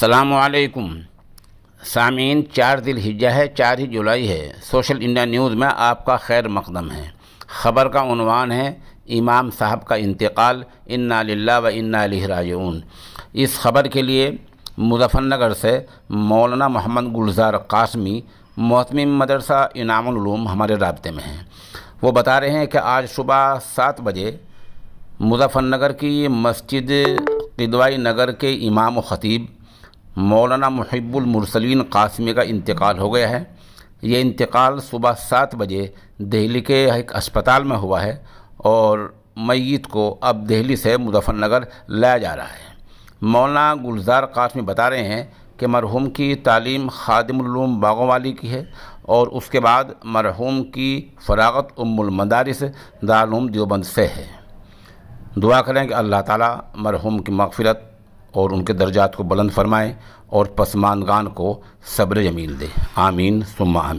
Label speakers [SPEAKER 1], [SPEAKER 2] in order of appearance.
[SPEAKER 1] सलामकुम सामीन चार दिल हिज्जा है चार ही जुलाई है सोशल इंडिया न्यूज़ में आपका खैर मकदम है ख़बर का उनवान है इमाम साहब का इंतकाल इन्ना ला व इन्ना राजून इस खबर के लिए मुजफ्फरनगर से मौलाना मोहम्मद गुलजार कासमी मोहतमी मदरसा इनाम हमारे रबते में हैं वो बता रहे हैं कि आज सुबह सात बजे मुजफ्फरनगर की मस्जिद किदवाई नगर के इमाम ख़तीब मौलाना मुहिब्बुल मुरसलिन कासमी का इंतकाल हो गया है ये इंतकाल सुबह सात बजे दिल्ली के एक अस्पताल में हुआ है और मैत को अब दिल्ली से मुजफ्फरनगर लाया जा रहा है मौलाना गुलजार कासमी बता रहे हैं कि मरहूम की तालीम खादिमलूम बागों वाली की है और उसके बाद मरहूम की फरागत उम्मदारस दारूम देवबंद से है दुआ करें कि अल्लाह ताला मरहूम की मगफरत और उनके दर्जात को बुलंद फरमाए और पसमानगान को सब्र जमील दे आमीन सुम्मा आमीन